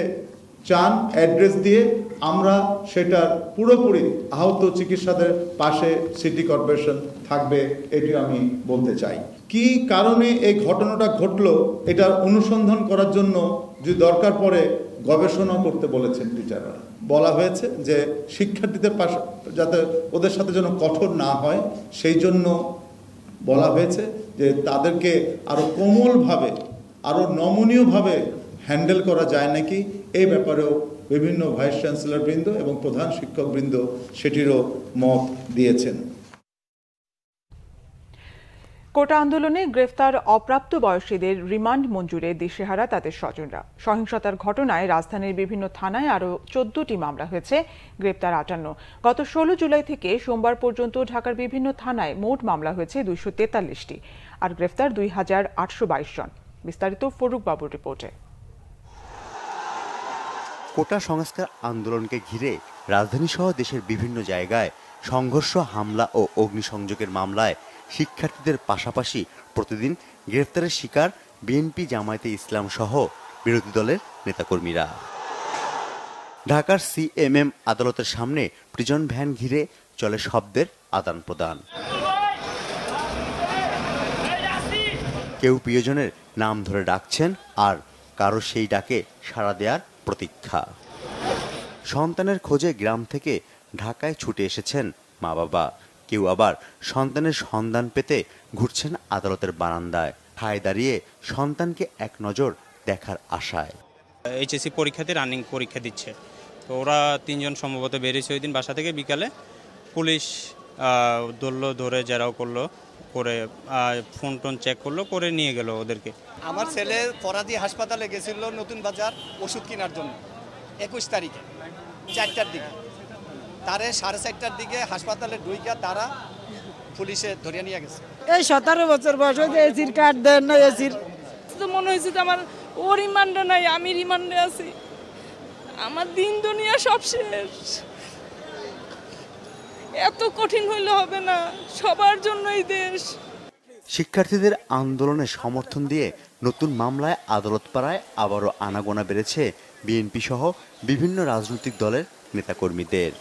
চান অ্যাড্রেস দিয়ে আমরা সেটার পুরোপুরি আহত চিকিৎসাদের পাশে সিটি কর্পোরেশন থাকবে এটি আমি বলতে চাই কি কারণে এই ঘটনাটা ঘটলো এটার অনুসন্ধান করার জন্য যদি দরকার পড়ে গবেষণা করতে বলেছেন টিচাররা বলা হয়েছে যে শিক্ষার্থীদের পাশে যাতে ওদের সাথে যেন কঠোর না হয় সেই জন্য বলা হয়েছে যে তাদেরকে আরও কোমলভাবে আরও নমনীয়ভাবে হ্যান্ডেল করা যায় নাকি এই ব্যাপারেও বিভিন্ন ভাইস চ্যান্সেলরবৃন্দ এবং প্রধান শিক্ষকবৃন্দ সেটিরও মত দিয়েছেন কোটা আন্দোলনে গ্রেফতার অপ্রাপ্ত বয়সীদের রিমান্ড মঞ্জুরে দিশেহারা তাদের স্বজনরা সহিংসতার ঘটনায় রাজধানীর বিভিন্ন থানায় আরও চোদ্দটি মামলা হয়েছে গ্রেপ্তার আটান্ন গত ষোলো জুলাই থেকে সোমবার পর্যন্ত ঢাকার বিভিন্ন থানায় মোট মামলা হয়েছে দুইশো তেতাল্লিশটি আর গ্রেফতার দুই হাজার আটশো বাইশ জন বিস্তারিত ফরুক বাবুর রিপোর্টে কোটা সংস্কার আন্দোলনকে ঘিরে রাজধানীসহ দেশের বিভিন্ন জায়গায় সংঘর্ষ হামলা ও অগ্নিসংযোগের মামলায় শিক্ষার্থীদের পাশাপাশি প্রতিদিন গ্রেফতারের শিকার বিএনপি জামায়াতে ইসলাম সহ বিরোধী দলের নেতাকর্মীরা ঢাকার সিএমএম আদালতের সামনে প্রিজন ভ্যান ঘিরে চলে শব্দের আদান প্রদান কেউ প্রিয়জনের নাম ধরে ডাকছেন আর কারো সেই ডাকে সাড়া দেয়ার প্রতীক্ষা সন্তানের খোঁজে গ্রাম থেকে ঢাকায় ছুটে এসেছেন মা বাবা কেউ আবার সন্তানের সন্ধান পেতে ঘুরছেন আদালতের বারান্দায় ঠায় দাঁড়িয়ে সন্তানকে এক নজর দেখার আশায় এইচএসি পরীক্ষাতে রানিং পরীক্ষা দিচ্ছে তো ওরা তিনজন সম্ভবত বেরিয়েছে ওই দিন বাসা থেকে বিকালে পুলিশ ধরলো ধরে জেরাও করলো করে ফোন টোন চেক করলো করে নিয়ে গেল ওদেরকে আমার ছেলে ফরাজি হাসপাতালে গেছিল নতুন বাজার ওষুধ কেনার জন্য একুশ তারিখে চারটার দিকে তারে সাড়ে চারটার দিকে হাসপাতালে ঢুইকা তারা পুলিশে ধরিয়ে নিয়ে গেছে এই সতেরো বছর বয়স হয়েছে এসির কার্ড দেন না এসির তো মনে হয়েছে যে আমার ও রিমান্ডে নাই আমি রিমান্ডে আছি আমার দিন দুনিয়া সব শেষ এত কঠিন হইলে হবে না সবার জন্য এই দেশ শিক্ষার্থীদের আন্দোলনে সমর্থন দিয়ে নতুন মামলায় আদালত পাড়ায় আবারও আনাগোনা বেড়েছে বিএনপি সহ বিভিন্ন রাজনৈতিক দলের নেতাকর্মীদের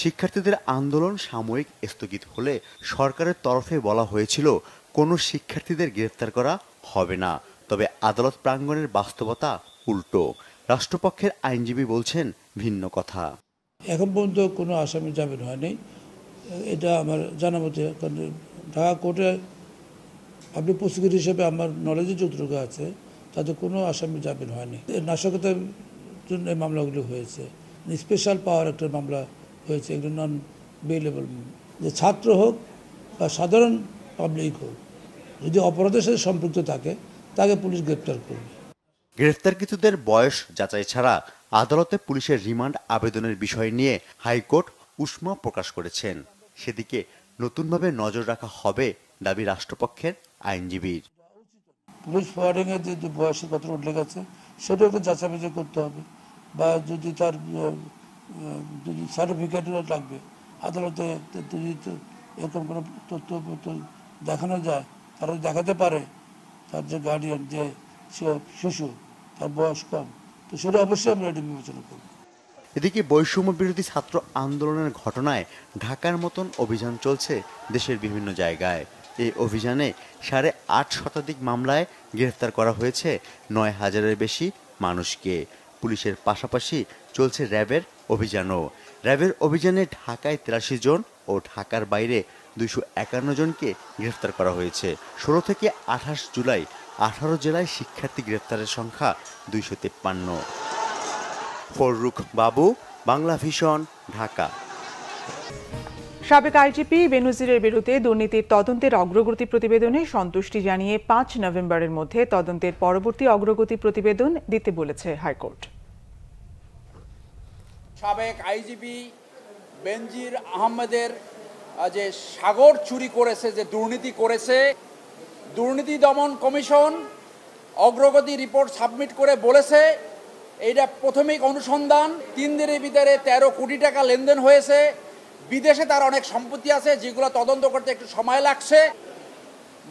শিক্ষার্থীদের আন্দোলন সাময়িক স্থগিত হলে সরকারের তরফে বলা হয়েছিল কোনো শিক্ষার্থীদের গ্রেফতার করা হবে না তবে আদালত প্রাঙ্গণের বাস্তবতা উল্টো রাষ্ট্রপক্ষের আইনজীবী বলছেন ভিন্ন কথা এখন পর্যন্ত কোনো আসামি জামিন হয়নি এটা আমার জানা মতে কারণ ঢাকা কোর্টে আপনি প্রসিকিউটর হিসেবে আমার নলেজে যতটুকু আছে তাতে কোনো আসামি জামিন হয়নি নাশকতার জন্য এই মামলাগুলি হয়েছে স্পেশাল পাওয়ার একটা মামলা হয়েছে এগুলো নন বেলেবল যে ছাত্র হোক বা সাধারণ পাবলিক হোক যদি অপরাধের সাথে সম্পৃক্ত থাকে তাকে পুলিশ গ্রেপ্তার করবে কিছুদের বয়স যাচাই ছাড়া আদালতে পুলিশের রিমান্ড আবেদনের বিষয় নিয়ে হাইকোর্ট উষ্মা প্রকাশ করেছেন সেদিকে নতুনভাবে নজর রাখা হবে দাবি রাষ্ট্রপক্ষের আইনজীবীর পুলিশ ফায়ারিং এর যে বয়সের কথা উল্লেখ আছে সেটা একটু যাচাবাচি করতে হবে বা যদি তার যদি সার্টিফিকেটও লাগবে আদালতে যদি এরকম কোনো তথ্য দেখানো যায় তারা দেখাতে পারে তার যে গার্ডিয়ান যে শিশু তার বয়স কম তো সেটা অবশ্যই আমরা এটা বিবেচনা করবো এদিকে বৈষম্য বিরোধী ছাত্র আন্দোলনের ঘটনায় ঢাকার মতন অভিযান চলছে দেশের বিভিন্ন জায়গায় এই অভিযানে সাড়ে আট শতাধিক মামলায় গ্রেফতার করা হয়েছে নয় হাজারের বেশি মানুষকে পুলিশের পাশাপাশি চলছে র্যাবের অভিযানও র্যাবের অভিযানে ঢাকায় তিরাশি জন ও ঢাকার বাইরে দুইশো একান্ন জনকে গ্রেফতার করা হয়েছে ষোলো থেকে আঠাশ জুলাই আঠারো জেলায় শিক্ষার্থী গ্রেফতারের সংখ্যা দুইশো তেপ্পান্ন ফরুখ বাবু বাংলা ভিশন ঢাকা সাবেক আইজিপি বেনজিরের বিরুদ্ধে দুর্নীতির তদন্তের অগ্রগতি প্রতিবেদনে সন্তুষ্টি জানিয়ে পাঁচ নভেম্বরের মধ্যে তদন্তের পরবর্তী অগ্রগতি প্রতিবেদন দিতে বলেছে হাইকোর্ট সাবেক আইজিপি বেনজির আহমেদের যে সাগর চুরি করেছে যে দুর্নীতি করেছে দুর্নীতি দমন কমিশন অগ্রগতি রিপোর্ট সাবমিট করে বলেছে এইটা প্রথমিক অনুসন্ধান তিন দিনের ভিতরে ১৩ কোটি টাকা লেনদেন হয়েছে বিদেশে তার অনেক সম্পত্তি আছে যেগুলো তদন্ত করতে একটু সময় লাগছে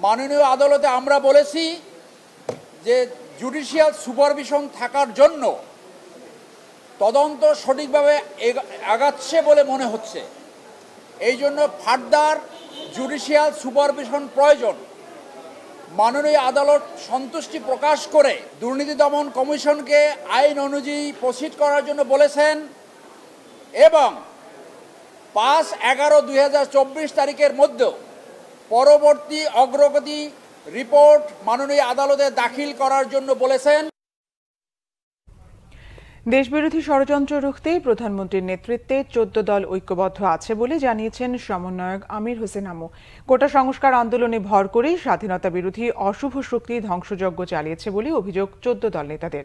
মাননীয় আদালতে আমরা বলেছি যে জুডিশিয়াল সুপারভিশন থাকার জন্য তদন্ত সঠিকভাবে আগাচ্ছে বলে মনে হচ্ছে এই জন্য ফার্দার জুডিশিয়াল সুপারভিশন প্রয়োজন মাননীয় আদালত সন্তুষ্টি প্রকাশ করে দুর্নীতি দমন কমিশনকে আইন অনুযায়ী প্রসিড করার জন্য বলেছেন এবং পাঁচ এগারো দুই তারিখের মধ্যে পরবর্তী অগ্রগতি রিপোর্ট মাননীয় আদালতে দাখিল করার জন্য বলেছেন দেশবিরোধী ষড়যন্ত্র রুখতে প্রধানমন্ত্রীর নেতৃত্বে চোদ্দ দল ঐক্যবদ্ধ আছে বলে জানিয়েছেন সমন্বয়ক আমির হোসেন আমু কোটা সংস্কার আন্দোলনে ভর করেই স্বাধীনতা বিরোধী অশুভ শক্তি ধ্বংসযজ্ঞ চালিয়েছে বলে অভিযোগ চোদ্দ দল নেতাদের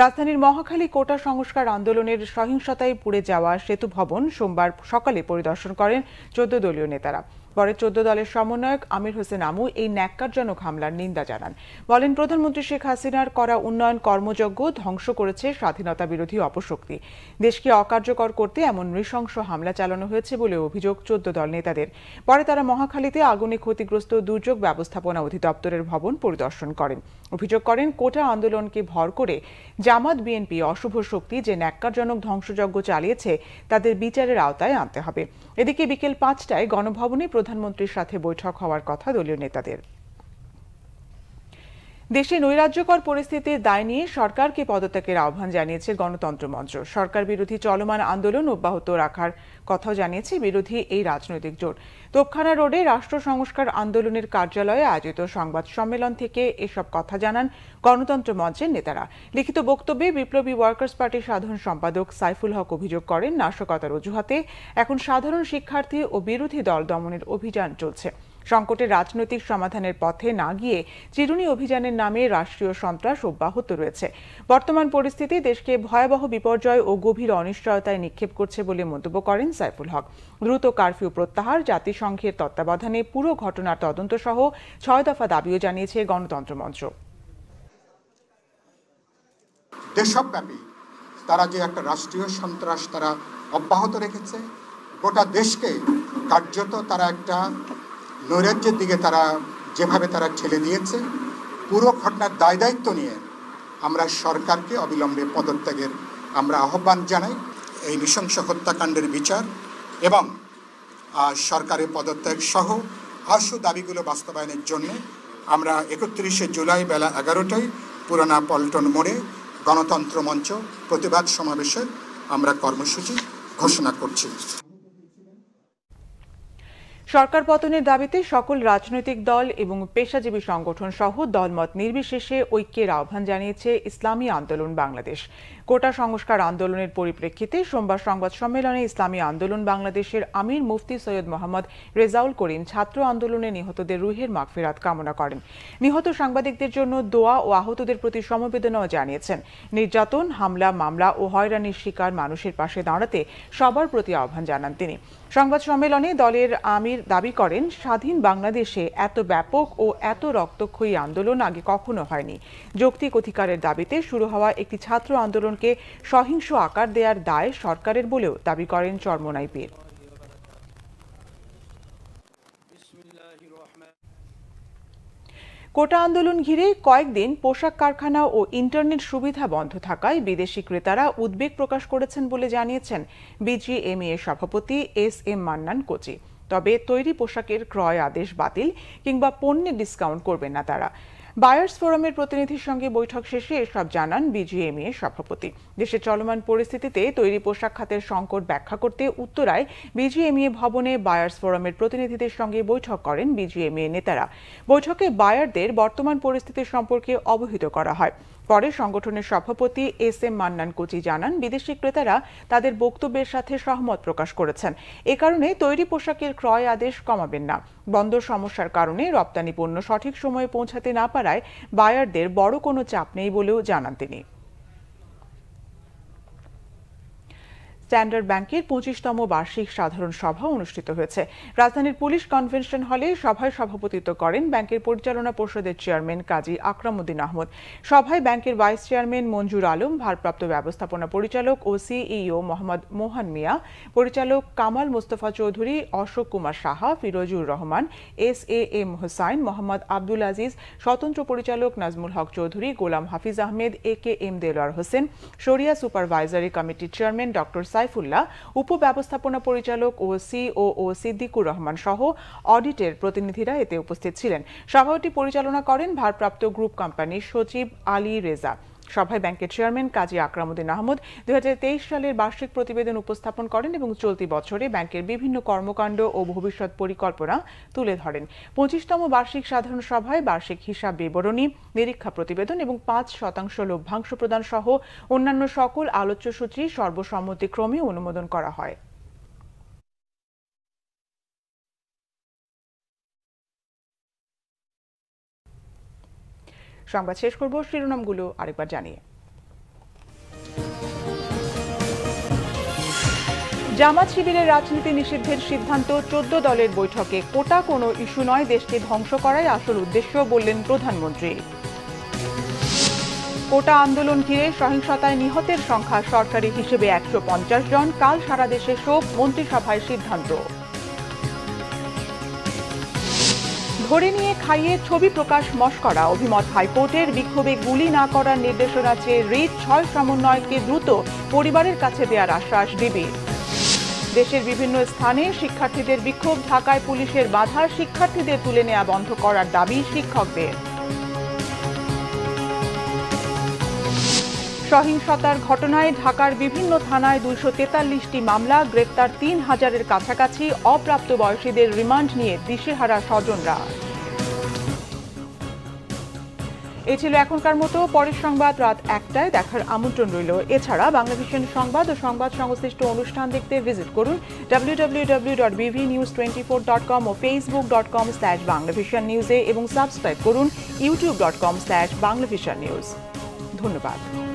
রাজধানীর মহাখালী কোটা সংস্কার আন্দোলনের সহিংসতায় পুড়ে যাওয়া সেতু ভবন সোমবার সকালে পরিদর্শন করেন চোদ্দ দলীয় নেতারা পরে চোদ্দ দলের সমন্বয়ক আমির হোসেন আমু এই ন্যাক্কারজনক হামলার নিন্দা জানান বলেন প্রধানমন্ত্রী শেখ হাসিনার করা উন্নয়ন কর্মযজ্ঞ ধ্বংস করেছে স্বাধীনতা বিরোধী অপশক্তি দেশকে অকার্যকর করতে এমন নৃশংস হামলা চালানো হয়েছে বলে অভিযোগ চোদ্দ দল নেতাদের পরে তারা মহাখালীতে আগুনে ক্ষতিগ্রস্ত দুর্যোগ ব্যবস্থাপনা অধিদপ্তরের ভবন পরিদর্শন করেন অভিযোগ করেন কোটা আন্দোলনকে ভর করে জামাত বিএনপি অশুভ শক্তি যে ন্যাক্কারজনক ধ্বংসযজ্ঞ চালিয়েছে তাদের বিচারের আওতায় আনতে হবে এদিকে বিকেল পাঁচটায় গণভবনে প্রধানমন্ত্রীর সাথে বৈঠক হওয়ার কথা দলীয় নেতাদের দেশে নৈরাজ্যকর পরিস্থিতির দায় নিয়ে সরকারকে পদত্যাগের আহ্বান জানিয়েছে গণতন্ত্র মঞ্চ সরকার বিরোধী চলমান আন্দোলন অব্যাহত রাখার কথাও জানিয়েছে বিরোধী এই রাজনৈতিক জোট তোপখানা রোডে রাষ্ট্র সংস্কার আন্দোলনের কার্যালয়ে আয়োজিত সংবাদ সম্মেলন থেকে এসব কথা জানান গণতন্ত্র মঞ্চের নেতারা লিখিত বক্তব্যে বিপ্লবী ওয়ার্কার্স পার্টির সাধারণ সম্পাদক সাইফুল হক অভিযোগ করেন নাশকতার অজুহাতে এখন সাধারণ শিক্ষার্থী ও বিরোধী দল দমনের অভিযান চলছে সংকটের রাজনৈতিক সমাধানের পথে না গিয়ে চিরুনি অভিযানের নামে রাষ্ট্রীয় সন্ত্রাস অব্যাহত রয়েছে বর্তমান পরিস্থিতি দেশকে ভয়াবহ বিপর্যয় ও গভীর অনিশ্চয়তায় নিক্ষেপ করছে বলে মন্তব্য করেন সাইফুল হক দ্রুত কারফিউ প্রত্যাহার জাতিসংঘের তত্ত্বাবধানে পুরো ঘটনার তদন্ত সহ ছয় দফা দাবিও জানিয়েছে গণতন্ত্র মঞ্চ দেশব্যাপী তারা যে একটা রাষ্ট্রীয় সন্ত্রাস তারা অব্যাহত রেখেছে গোটা দেশকে কার্যত তারা একটা নৈরাজ্যের দিকে তারা যেভাবে তারা ঠেলে দিয়েছে পুরো ঘটনার দায় দায়িত্ব নিয়ে আমরা সরকারকে অবিলম্বে পদত্যাগের আমরা আহ্বান জানাই এই নৃশংস হত্যাকাণ্ডের বিচার এবং সরকারের পদত্যাগ সহ আশু দাবিগুলো বাস্তবায়নের জন্য আমরা একত্রিশে জুলাই বেলা এগারোটায় পুরানা পল্টন মোড়ে গণতন্ত্র মঞ্চ প্রতিবাদ সমাবেশের আমরা কর্মসূচি ঘোষণা করছি সরকার পতনের দাবিতে সকল রাজনৈতিক দল এবং পেশাজীবী সংগঠন সহ দলমত নির্বিশেষে ঐক্যের আহ্বান জানিয়েছে ইসলামী আন্দোলন বাংলাদেশ কোটা সংস্কার আন্দোলনের পরিপ্রেক্ষিতে সোমবার সংবাদ সম্মেলনে ইসলামী আন্দোলন বাংলাদেশের আমির মুফতি সৈয়দ মোহাম্মদ রেজাউল করিম ছাত্র আন্দোলনে নিহতদের রুহের মাগফিরাত কামনা করেন নিহত সাংবাদিকদের জন্য দোয়া ও আহতদের প্রতি সমবেদনাও জানিয়েছেন নির্যাতন হামলা মামলা ও হয়রানির শিকার মানুষের পাশে দাঁড়াতে সবার প্রতি আহ্বান জানান তিনি সংবাদ সম্মেলনে দলের আমির দাবি করেন স্বাধীন বাংলাদেশে এত ব্যাপক ও এত রক্তক্ষয়ী আন্দোলন আগে কখনো হয়নি যৌক্তিক অধিকারের দাবিতে শুরু হওয়া একটি ছাত্র আন্দোলন আন্দোলনকে সহিংস আকার দেওয়ার দায় সরকারের বলেও দাবি করেন চরমনাই পীর কোটা আন্দোলন ঘিরে কয়েকদিন পোশাক কারখানা ও ইন্টারনেট সুবিধা বন্ধ থাকায় বিদেশি ক্রেতারা উদ্বেগ প্রকাশ করেছেন বলে জানিয়েছেন বিজিএমএ সভাপতি এস এম মান্নান কোচি তবে তৈরি পোশাকের ক্রয় আদেশ বাতিল কিংবা পণ্যে ডিসকাউন্ট করবেন না তারা বায়ার্স ফোরামের প্রতিনিধির সঙ্গে বৈঠক শেষে এসব জানান বিজিএমইএ সভাপতি দেশে চলমান পরিস্থিতিতে তৈরি পোশাক খাতের সংকট ব্যাখ্যা করতে উত্তরায় বিজিএমইএ ভবনে বায়ার্স ফোরামের প্রতিনিধিদের সঙ্গে বৈঠক করেন বিজিএমইএ নেতারা বৈঠকে বায়ারদের বর্তমান পরিস্থিতি সম্পর্কে অবহিত করা হয় পরে সংগঠনের সভাপতি এস এম মান্নান কোচি জানান বিদেশি ক্রেতারা তাদের বক্তব্যের সাথে সহমত প্রকাশ করেছেন এ কারণে তৈরি পোশাকের ক্রয় আদেশ কমাবেন না বন্দর সমস্যার কারণে রপ্তানি পণ্য সঠিক সময়ে পৌঁছাতে না পারায় বায়ারদের বড় কোনো চাপ নেই বলেও জানান তিনি স্ট্যান্ডার্ড ব্যাংকের পঁচিশতম বার্ষিক সাধারণ সভা অনুষ্ঠিত হয়েছে রাজধানীর পুলিশ কনভেনশন হলে সভায় সভাপতিত্ব করেন ব্যাংকের পরিচালনা পরিষদের চেয়ারম্যান কাজী আকরামুদ্দিন আহমদ সভায় ব্যাংকের ভাইস চেয়ারম্যান মঞ্জুর আলম ভারপ্রাপ্ত ব্যবস্থাপনা পরিচালক ও সিইও মোহাম্মদ মোহান মিয়া পরিচালক Kamal Mostafa Chowdhury Ashok Kumar Saha Firozur Rahman S A M Hossain Mohammad Abdul Aziz স্বতন্ত্র পরিচালক Nazmul Haque Chowdhury Golam Hafiz Ahmed A K M Delwar Hossain শরিয়া সুপারভাইজারি কমিটির চেয়ারম্যান ডক্টর সাইফুল্লাহ উপব্যবস্থাপনা পরিচালক ও ও সিদ্দিকুর রহমান সহ অডিটের প্রতিনিধিরা এতে উপস্থিত ছিলেন সভাটি পরিচালনা করেন ভারপ্রাপ্ত গ্রুপ কোম্পানির সচিব আলী রেজা সভায় ব্যাংকের চেয়ারম্যান কাজী আকরামুদ্দিন আহমদ দু সালের বার্ষিক প্রতিবেদন উপস্থাপন করেন এবং চলতি বছরে ব্যাংকের বিভিন্ন কর্মকাণ্ড ও ভবিষ্যৎ পরিকল্পনা তুলে ধরেন পঁচিশতম বার্ষিক সাধারণ সভায় বার্ষিক হিসাব বিবরণী নিরীক্ষা প্রতিবেদন এবং পাঁচ শতাংশ লভ্যাংশ প্রদান সহ অন্যান্য সকল আলোচ্যসূচি সর্বসম্মতিক্রমে অনুমোদন করা হয় সংবাদ শেষ করব শিরোনামগুলো আরেকবার জানিয়ে জামাত শিবিরের রাজনীতি নিষিদ্ধের সিদ্ধান্ত চোদ্দ দলের বৈঠকে কোটা কোনো ইস্যু নয় দেশকে ধ্বংস করাই আসল উদ্দেশ্য বললেন প্রধানমন্ত্রী কোটা আন্দোলন ঘিরে সহিংসতায় নিহতের সংখ্যা সরকারি হিসেবে একশো জন কাল সারা দেশে শোক মন্ত্রিসভায় সিদ্ধান্ত ধরে নিয়ে খাইয়ে ছবি প্রকাশ মস্করা অভিমত হাইকোর্টের বিক্ষোভে গুলি না করার নির্দেশনা চেয়ে রিট ছয় সমন্বয়কে দ্রুত পরিবারের কাছে দেওয়ার আশ্বাস ডিবির দেশের বিভিন্ন স্থানে শিক্ষার্থীদের বিক্ষোভ ঢাকায় পুলিশের বাধা শিক্ষার্থীদের তুলে নেওয়া বন্ধ করার দাবি শিক্ষকদের সহিংসতার ঘটনায় ঢাকার বিভিন্ন থানায় দুইশো তেতাল্লিশটি মামলা গ্রেপ্তার তিন হাজারের কাছাকাছি অপ্রাপ্তবয়সীদের রিমান্ড নিয়ে দিশেহারা স্বজনরা এ ছিল এখনকার মতো পরের সংবাদ রাত একটায় দেখার আমন্ত্রণ রইল এছাড়া বাংলাদেশের সংবাদ ও সংবাদ সংশ্লিষ্ট অনুষ্ঠান দেখতে ভিজিট করুন www.bvnews24.com ও facebook.com/banglavisionnews নিউজে এবং সাবস্ক্রাইব করুন youtubecom নিউজ ধন্যবাদ